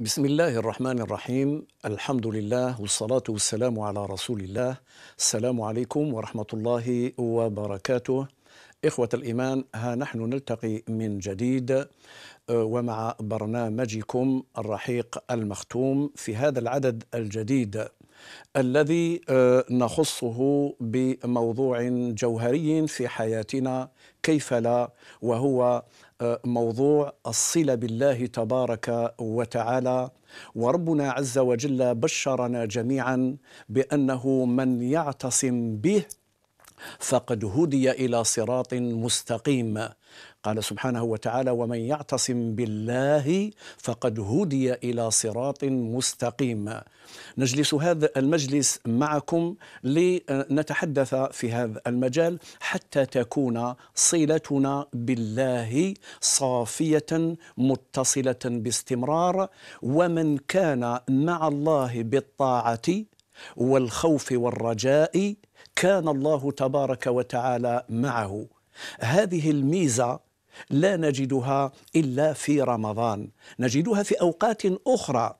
بسم الله الرحمن الرحيم الحمد لله والصلاة والسلام على رسول الله السلام عليكم ورحمة الله وبركاته إخوة الإيمان ها نحن نلتقي من جديد ومع برنامجكم الرحيق المختوم في هذا العدد الجديد الذي نخصه بموضوع جوهري في حياتنا كيف لا وهو موضوع الصله بالله تبارك وتعالى وربنا عز وجل بشرنا جميعا بانه من يعتصم به فقد هدي الى صراط مستقيم قال سبحانه وتعالى ومن يعتصم بالله فقد هدي الى صراط مستقيم نجلس هذا المجلس معكم لنتحدث في هذا المجال حتى تكون صلتنا بالله صافيه متصله باستمرار ومن كان مع الله بالطاعه والخوف والرجاء كان الله تبارك وتعالى معه هذه الميزه لا نجدها الا في رمضان نجدها في اوقات اخرى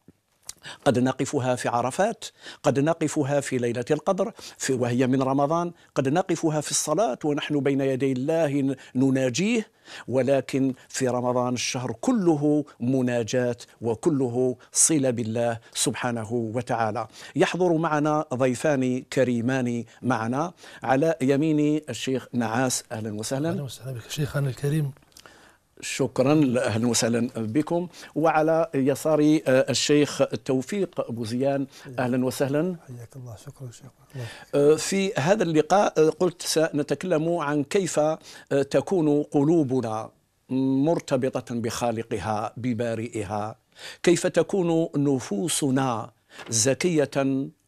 قد نقفها في عرفات قد نقفها في ليلة القدر في وهي من رمضان قد نقفها في الصلاة ونحن بين يدي الله نناجيه ولكن في رمضان الشهر كله مناجاة وكله صلة بالله سبحانه وتعالى يحضر معنا ضيفان كريمان معنا على يميني الشيخ نعاس أهلا وسهلا أهلا وسهلا بك شيخنا الكريم شكرا اهلا وسهلا بكم وعلى يساري آه، الشيخ توفيق ابو زيان اهلا وسهلا حياك الله شكرا شيخ آه، في هذا اللقاء آه، قلت سنتكلم عن كيف تكون قلوبنا مرتبطه بخالقها ببارئها كيف تكون نفوسنا زكيه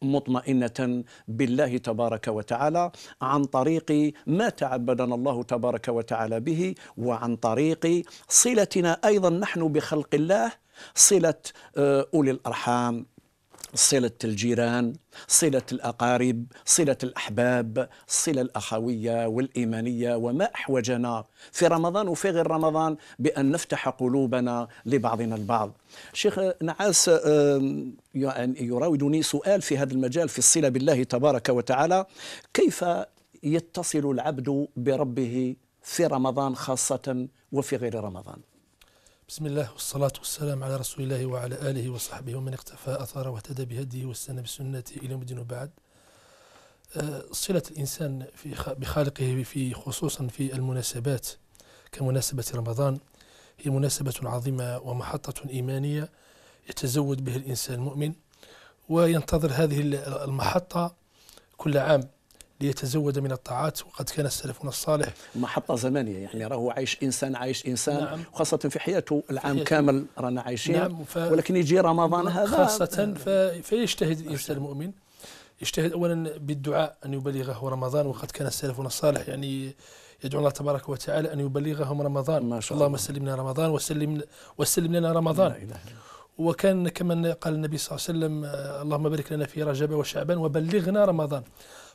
مطمئنة بالله تبارك وتعالى عن طريق ما تعبدنا الله تبارك وتعالى به وعن طريق صلتنا أيضا نحن بخلق الله صلة آه، أولي الأرحام صلة الجيران صلة الأقارب صلة الأحباب الصلة الأخوية والإيمانية وما أحوجنا في رمضان وفي غير رمضان بأن نفتح قلوبنا لبعضنا البعض شيخ نعاس يعني يراودني سؤال في هذا المجال في الصلة بالله تبارك وتعالى كيف يتصل العبد بربه في رمضان خاصة وفي غير رمضان بسم الله والصلاة والسلام على رسول الله وعلى آله وصحبه ومن اقتفى أثاره واهتدى بهديه واستنى بسنته إلى يوم الدين وبعد آه، صلة الإنسان في بخالقه في خصوصا في المناسبات كمناسبة رمضان هي مناسبة عظيمة ومحطة إيمانية يتزود به الإنسان المؤمن وينتظر هذه المحطة كل عام ليتزود من الطاعات وقد كان سلفنا الصالح محطة زمنية يعني راهو عايش إنسان عايش إنسان نعم خاصة في حياته العام في كامل رانا عايشين نعم ف... ولكن يجي رمضان هذا خاصة ف... فيجتهد الإنسان المؤمن يجتهد أولا بالدعاء أن يبلغه رمضان وقد كان سلفنا الصالح يعني يدعو الله تبارك وتعالى أن يبلغهم رمضان ما شاء الله اللهم سلمنا رمضان وسلم, وسلم لنا رمضان لا إله وكان كما قال النبي صلى الله عليه وسلم اللهم بارك لنا في رجب وشعبان وبلغنا رمضان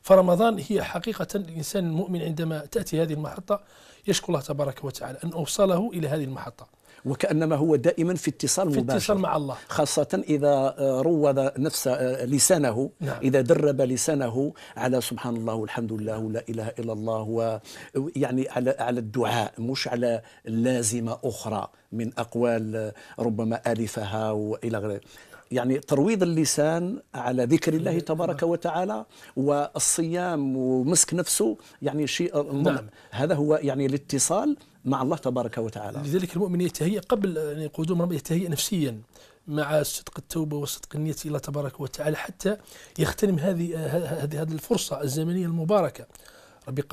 فرمضان هي حقيقة الإنسان المؤمن عندما تأتي هذه المحطة يشكر الله تبارك وتعالى أن أوصله إلى هذه المحطة وكأنما هو دائما في اتصال مباشر في اتصال مع الله خاصة إذا آه، روض نفس آه، لسانه نعم. إذا درب لسانه على سبحان الله والحمد لله ولا إله إلا الله و يعني على على الدعاء مش على لازمة أخرى من أقوال آه، ربما ألفها وإلى غيره يعني ترويض اللسان على ذكر الله نعم. تبارك وتعالى والصيام ومسك نفسه يعني شيء نعم. هذا هو يعني الاتصال مع الله تبارك وتعالى لذلك المؤمن يتهيأ قبل يعني قدوم رمضان يتهيأ نفسيا مع صدق التوبة وصدق النية إلى تبارك وتعالى حتى يغتنم هذه هذه هذه الفرصة الزمنية المباركة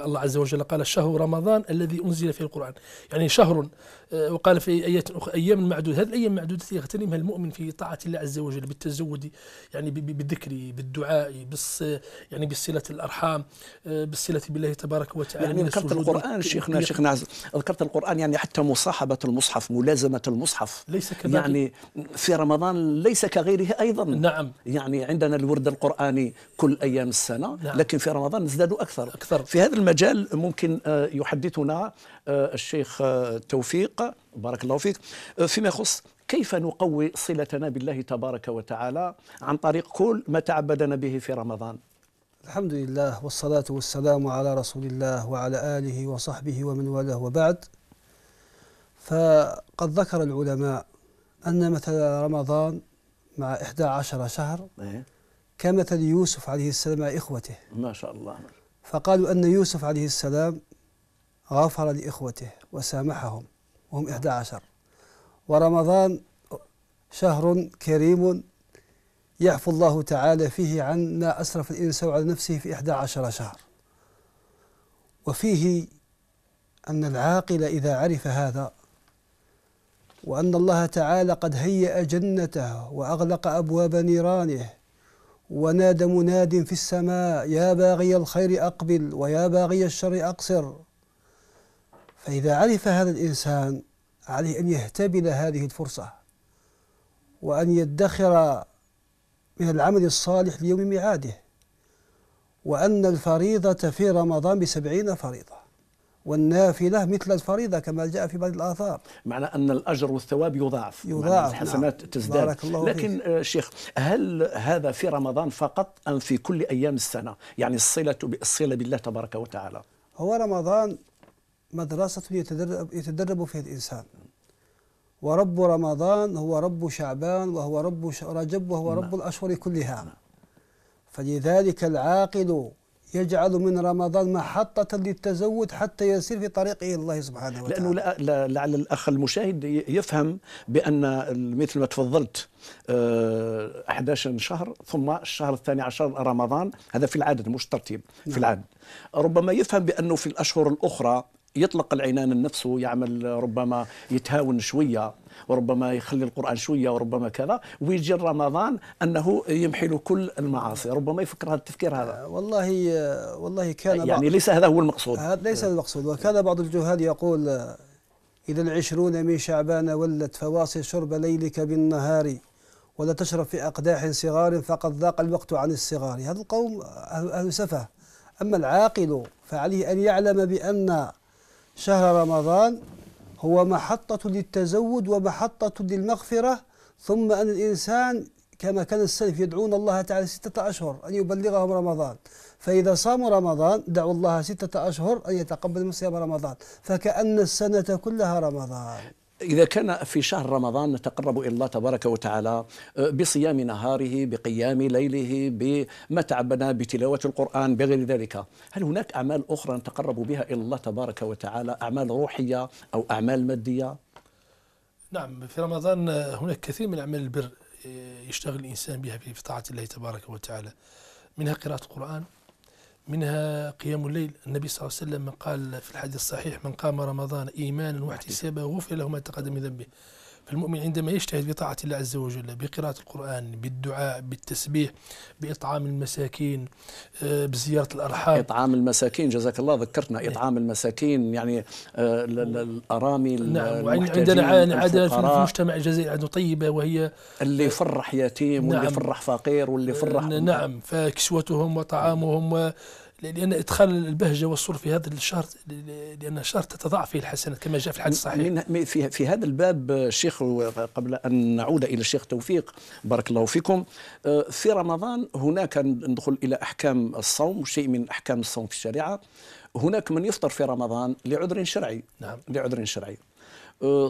الله عز وجل قال شهر رمضان الذي أنزل فيه القرآن يعني شهر آه، وقال في آيات أخرى أيام معدودة هذه الأيام المعدودة يغتنمها المؤمن في طاعة الله عز وجل بالتزود يعني بالذكر بالدعاء بالص يعني بالصلة الأرحام آه، بالصلة بالله تبارك وتعالى يعني ذكرت القرآن شيخنا شيخنا ذكرت القرآن يعني حتى مصاحبة المصحف ملازمة المصحف ليس كذلك يعني في رمضان ليس كغيره أيضا نعم يعني عندنا الورد القرآني كل أيام السنة نعم لكن في رمضان نزداد أكثر أكثر في هذا المجال ممكن آه، يحدثنا آه، الشيخ آه، توفيق بارك الله فيك فيما يخص كيف نقوي صلتنا بالله تبارك وتعالى عن طريق كل ما تعبدنا به في رمضان الحمد لله والصلاة والسلام على رسول الله وعلى آله وصحبه ومن والاه وبعد فقد ذكر العلماء أن مثل رمضان مع 11 شهر إيه. كمثل يوسف عليه السلام مع إخوته ما شاء الله فقالوا أن يوسف عليه السلام غفر لإخوته وسامحهم وهم آه. إحدى عشر ورمضان شهر كريم يعفو الله تعالى فيه عنا أسرف الإنسان على نفسه في إحدى عشر شهر وفيه أن العاقل إذا عرف هذا وأن الله تعالى قد هيأ جنته وأغلق أبواب نيرانه ونادى مناد في السماء يا باغي الخير أقبل ويا باغي الشر أقصر فإذا عرف هذا الإنسان عليه أن يهتبل هذه الفرصة وأن يدخر من العمل الصالح ليوم ميعاده وأن الفريضة في رمضان بسبعين فريضة والنافلة مثل الفريضة كما جاء في بعض الآثار معنى أن الأجر والثواب يضاعف يضاعف نعم. الحسنات نعم. تزداد بارك الله لكن فيه. آه، شيخ هل هذا في رمضان فقط أم في كل أيام السنة يعني الصلة الصلة بالله تبارك وتعالى هو رمضان مدرسة يتدرب, يتدرب فيها الإنسان ورب رمضان هو رب شعبان وهو رب رجب وهو نعم. رب الأشهر كلها فلذلك العاقل يجعل من رمضان محطة للتزود حتى يسير في طريقه الله سبحانه وتعالى لأنه لعل لا لا الأخ المشاهد يفهم بأن مثل ما تفضلت 11 آه، شهر ثم الشهر الثاني عشر رمضان هذا في العدد مش ترتيب نعم. في العدد ربما يفهم بأنه في الأشهر الأخرى يطلق العنان النفس يعمل ربما يتهاون شوية وربما يخلي القرآن شوية وربما كذا ويجي رمضان أنه يمحل كل المعاصي ربما يفكر هذا التفكير هذا آه، والله آه، والله كان يعني ليس هذا هو المقصود هذا ليس المقصود وكان بعض الجهال يقول آه، إذا العشرون من شعبان ولت فواصل شرب ليلك بالنهار ولا تشرب في أقداح صغار فقد ذاق الوقت عن الصغار هذا القوم أهل سفه أما العاقل فعليه أن يعلم بأن شهر رمضان هو محطة للتزود ومحطة للمغفرة ثم أن الإنسان كما كان السلف يدعون الله تعالى ستة أشهر أن يبلغهم رمضان فإذا صاموا رمضان دعوا الله ستة أشهر أن يتقبل من صيام رمضان فكأن السنة كلها رمضان إذا كان في شهر رمضان نتقرب إلى الله تبارك وتعالى آه، بصيام نهاره بقيام ليله بما تعبنا بتلاوة القرآن بغير ذلك هل هناك أعمال أخرى نتقرب بها إلى الله تبارك وتعالى أعمال روحية أو أعمال مادية نعم في رمضان آه، هناك كثير من أعمال البر آه، يشتغل الإنسان بها في طاعة الله تبارك وتعالى منها قراءة القرآن منها قيام الليل النبي صلى الله عليه وسلم قال في الحديث الصحيح من قام رمضان إيمانا واحتسابا غفر له ما تقدم من ذنبه فالمؤمن عندما يجتهد بطاعة الله عز وجل بقراءة القرآن بالدعاء بالتسبيح بإطعام المساكين آه، بزيارة الأرحام إطعام المساكين جزاك الله ذكرتنا نعم. إطعام المساكين يعني آه، نعم. الأرامل نعم عندنا عادة في المجتمع الجزائري عادة طيبة وهي اللي يفرح يتيم واللي نعم. يفرح فقير واللي يفرح آه، نعم فكسوتهم وطعامهم لأن إدخال البهجة والسرور في هذا الشهر لأن الشهر تتضاعف فيه الحسنات كما جاء في الحديث الصحيح في, في هذا الباب الشيخ قبل أن نعود إلى الشيخ توفيق بارك الله فيكم في رمضان هناك ندخل إلى أحكام الصوم شيء من أحكام الصوم في الشريعة هناك من يفطر في رمضان لعذر شرعي نعم. لعذر شرعي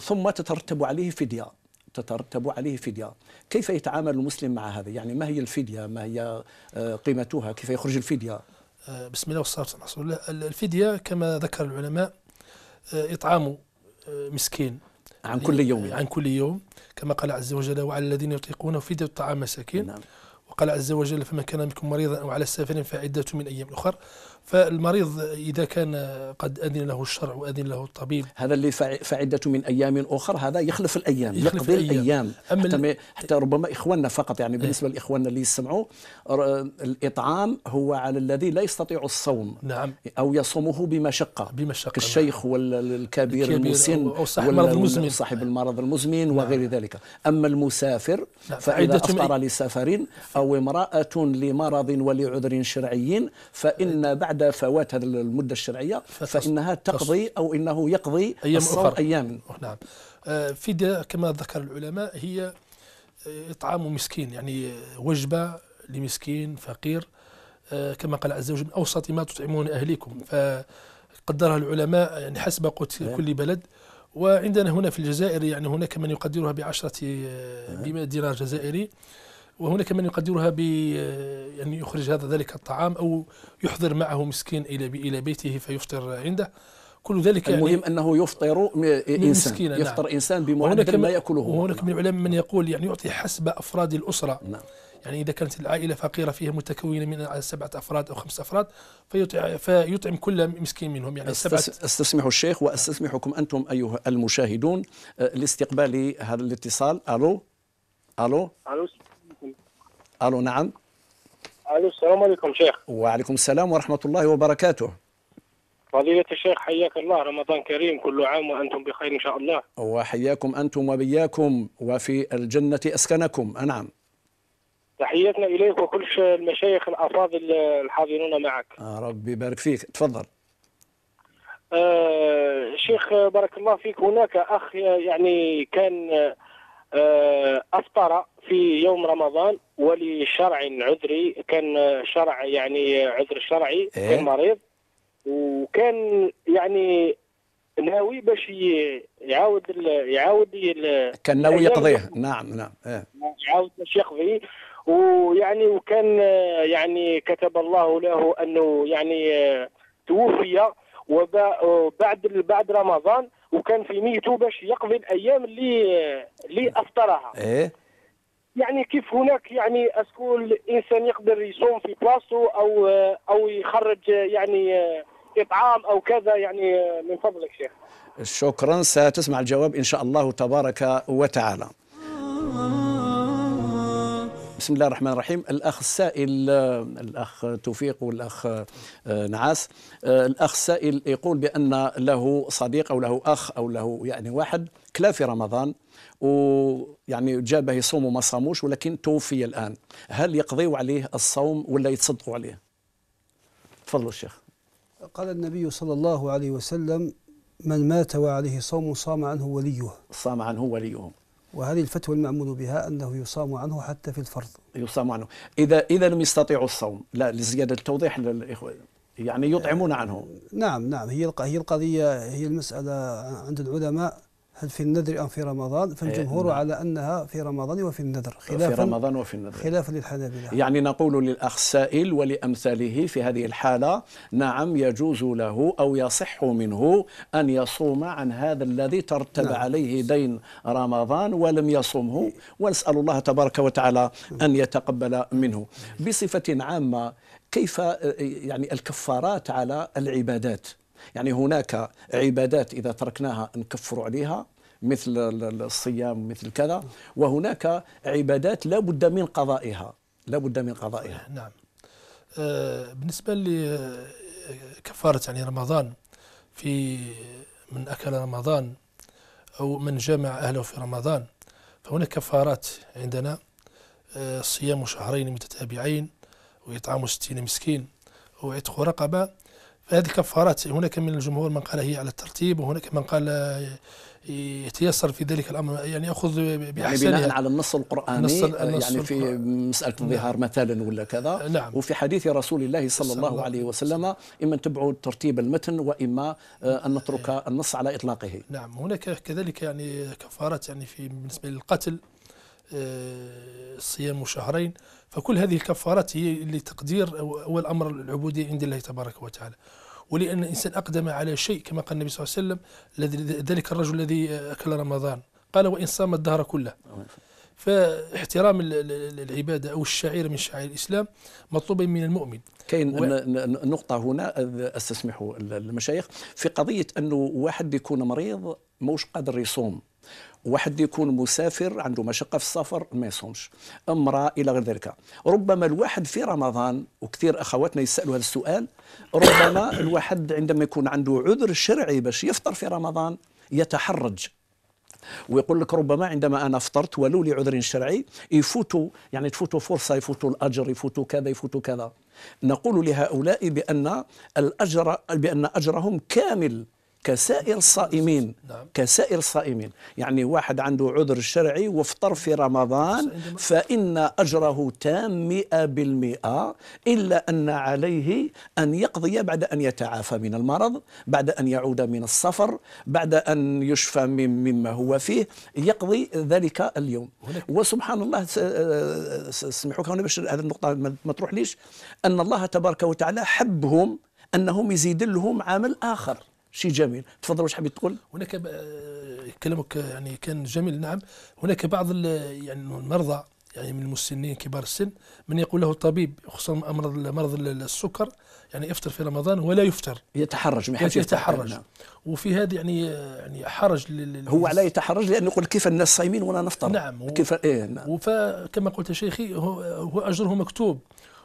ثم تترتب عليه فدية تترتب عليه فدية كيف يتعامل المسلم مع هذا يعني ما هي الفدية ما هي قيمتها كيف يخرج الفدية آه، بسم الله والصلاة على رسول الله الفدية كما ذكر العلماء آه، إطعام آه، مسكين عن كل يعني، يوم عن كل يوم كما قال عز وجل وعلى الذين يطيقون فدية طعام مساكين نعم. وقال عز وجل فمن كان منكم مريضا أو على سافر فعدة من أيام أخر فالمريض إذا كان قد أذن له الشرع وأذن له الطبيب هذا اللي فعدة من أيام اخر هذا يخلف الأيام يخلف يقضي الأيام, الأيام. أما حتى, حتى ربما إخواننا فقط يعني بالنسبة إيه. لإخواننا اللي يسمعوا الإطعام هو على الذي لا يستطيع الصوم نعم أو يصومه بمشقة بمشقة كالشيخ نعم. والكبير المسن أو صاحب المرض المزمن صاحب المرض المزمن نعم. وغير ذلك أما المسافر نعم. فإذا أفطر لسفر أو امرأة لمرض ولعذر شرعي فإن بعد بعد فوات هذه المدة الشرعية فإنها تقضي أو إنه يقضي أيام أخرى أيام نعم آه، في كما ذكر العلماء هي آه، إطعام مسكين يعني وجبة لمسكين فقير آه، كما قال عز وجل أوسط ما تطعمون أهليكم فقدرها العلماء يعني حسب قوت نعم. كل بلد وعندنا هنا في الجزائر يعني هناك من يقدرها بعشرة دينار جزائري وهناك من يقدرها ب آه، يعني يخرج هذا ذلك الطعام او يحضر معه مسكين الى الى بيته فيفطر عنده كل ذلك يعني المهم يعني انه يفطر انسان نعم. يفطر انسان بمعدل ما ياكله وهناك من العلماء من نعم. يقول يعني يعطي حسب افراد الاسره نعم. يعني اذا كانت العائله فقيره فيها متكونه من سبعه افراد او خمسه افراد فيطعم كل مسكين منهم يعني سبعه استسمح الشيخ واستسمحكم انتم ايها المشاهدون آه، لاستقبال هذا الاتصال الو الو الو الو نعم الو السلام عليكم شيخ وعليكم السلام ورحمه الله وبركاته فضيلة الشيخ حياك الله رمضان كريم كل عام وأنتم بخير إن شاء الله وحياكم أنتم وبياكم وفي الجنة أسكنكم أنعم تحياتنا إليك وكل المشايخ الأفاضل الحاضرون معك آه ربي يبارك فيك تفضل آه شيخ بارك الله فيك هناك أخ يعني كان آه، أفطر في يوم رمضان ولشرع عذري كان شرع يعني عذر شرعي إيه؟ كان مريض وكان يعني ناوي باش يعاود يعاود كان ناوي يقضيه نعم نعم إيه؟ يعاود باش يقضي ويعني وكان يعني كتب الله له انه يعني توفي وبعد بعد رمضان وكان في نيته باش يقضي الايام اللي اللي افطرها ايه يعني كيف هناك يعني اسكو الانسان يقدر يصوم في بلاصتو او او يخرج يعني اطعام او كذا يعني من فضلك شيخ شكرا ستسمع الجواب ان شاء الله تبارك وتعالى بسم الله الرحمن الرحيم الاخ السائل الاخ توفيق والاخ آه، نعاس آه، الاخ السائل يقول بان له صديق او له اخ او له يعني واحد كلا في رمضان ويعني جابه يصوم وما صاموش ولكن توفي الان هل يقضيوا عليه الصوم ولا يتصدقوا عليه تفضلوا الشيخ قال النبي صلى الله عليه وسلم من مات وعليه صوم صام عنه وليه صام عنه وليه وهذه الفتوى المعمول بها أنه يصام عنه حتى في الفرض يصام عنه إذا إذا لم يستطيعوا الصوم لا لزيادة التوضيح للإخوة يعني يطعمون عنه نعم نعم هي هي القضية هي المسألة عند العلماء هل في النذر أم في رمضان فالجمهور إيه، نعم. على أنها في رمضان وفي النذر خلافا في رمضان وفي النذر خلافا للحنابلة يعني نقول للأخ السائل ولأمثاله في هذه الحالة نعم يجوز له أو يصح منه أن يصوم عن هذا الذي ترتب نعم. عليه دين رمضان ولم يصومه ونسأل الله تبارك وتعالى أن يتقبل منه بصفة عامة كيف يعني الكفارات على العبادات يعني هناك عبادات إذا تركناها نكفر عليها مثل الصيام مثل كذا وهناك عبادات لا بد من قضائها لا بد من قضائها نعم أه، بالنسبة لكفارة يعني رمضان في من أكل رمضان أو من جمع أهله في رمضان فهناك كفارات عندنا أه، صيام شهرين متتابعين وإطعام ستين مسكين وعتق رقبة فهذه كفارات هناك من الجمهور من قال هي على الترتيب وهناك من قال آه، يتيسر في ذلك الامر يعني ياخذ باحسن يعني بناء على النص القراني النص النص آه، يعني في مساله الظهار نعم. مثلا ولا كذا آه، نعم وفي حديث رسول الله صلى الله, الله عليه وسلم اما تبعوا ترتيب المتن واما ان نترك النص على اطلاقه نعم هناك كذلك يعني كفارات يعني في بالنسبه للقتل آه، صيام شهرين فكل هذه الكفارات هي لتقدير أول أمر العبودية عند الله تبارك وتعالى ولأن الإنسان أقدم على شيء كما قال النبي صلى الله عليه وسلم ذلك الرجل الذي أكل رمضان قال وإن صام الدهر كله فاحترام العبادة أو الشعير من شعائر الإسلام مطلوب من المؤمن كاين و... نقطة هنا استسمح المشايخ في قضية أنه واحد يكون مريض موش قادر يصوم واحد يكون مسافر عنده مشقه في السفر ما يصومش امراه الى غير ذلك ربما الواحد في رمضان وكثير اخواتنا يسالوا هذا السؤال ربما الواحد عندما يكون عنده عذر شرعي باش يفطر في رمضان يتحرج ويقول لك ربما عندما انا فطرت ولو لعذر شرعي يفوتوا يعني تفوتوا فرصه يفوتوا الاجر يفوتوا كذا يفوتوا كذا نقول لهؤلاء بان الاجر بان اجرهم كامل كسائر الصائمين نعم. كسائر الصائمين يعني واحد عنده عذر شرعي وفطر في رمضان فإن أجره تام مئة بالمئة إلا أن عليه أن يقضي بعد أن يتعافى من المرض بعد أن يعود من السفر بعد أن يشفى مما هو فيه يقضي ذلك اليوم وسبحان الله سمحوك هنا باش هذه النقطة ما تروحليش أن الله تبارك وتعالى حبهم أنهم يزيد لهم عمل آخر شيء جميل تفضل واش حبيت تقول هناك كلامك يعني كان جميل نعم هناك بعض يعني المرضى يعني من المسنين كبار السن من يقول له الطبيب خصوصا مرض مرض السكر يعني افطر في رمضان ولا يفطر يتحرج ما يحبش يتحرج نعم. وفي هذا يعني يعني حرج لل... هو على يتحرج لانه يقول كيف الناس صايمين وانا نفطر نعم و... كيف ايه نعم وكما قلت شيخي هو, هو اجره مكتوب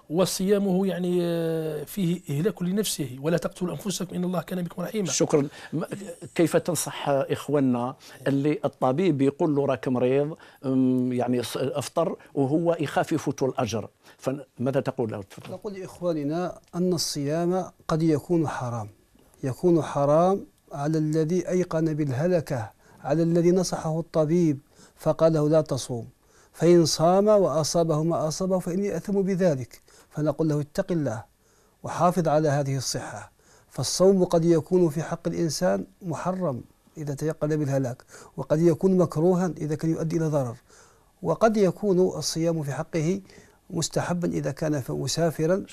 وصيامه يعني آه، فيه إهلاك لنفسه ولا تقتلوا أنفسكم إن الله كان بكم رحيما شكرا كيف تنصح إخواننا اللي الطبيب يقول له راك مريض يعني أفطر وهو يخاف يفوت الأجر فماذا تقول له تفضل نقول لإخواننا أن الصيام قد يكون حرام يكون حرام على الذي أيقن بالهلكة على الذي نصحه الطبيب فقال له لا تصوم فإن صام وأصابه ما أصابه فإني أثم بذلك فنقول له اتق الله وحافظ على هذه الصحة فالصوم قد يكون في حق الإنسان محرم إذا تيقن بالهلاك وقد يكون مكروها إذا كان يؤدي إلى ضرر وقد يكون الصيام في حقه مستحبا إذا كان مسافرا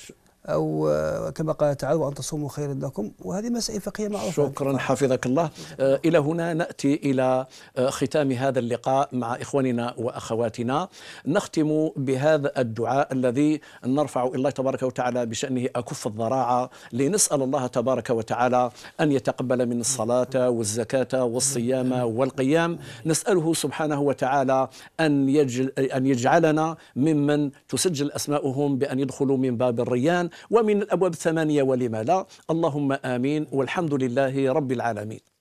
أو كما قال تعالى وأن تصوموا خير لكم وهذه مسائل فقهية معروفة شكرا حفظك الله آه، إلى هنا نأتي إلى آه، ختام هذا اللقاء مع إخواننا وأخواتنا نختم بهذا الدعاء الذي نرفع إلى الله تبارك وتعالى بشأنه أكف الضراعة لنسأل الله تبارك وتعالى أن يتقبل من الصلاة والزكاة والصيام والقيام نسأله سبحانه وتعالى أن, يجل أن يجعلنا ممن تسجل أسماؤهم بأن يدخلوا من باب الريان ومن الأبواب الثمانية ولما لا اللهم آمين والحمد لله رب العالمين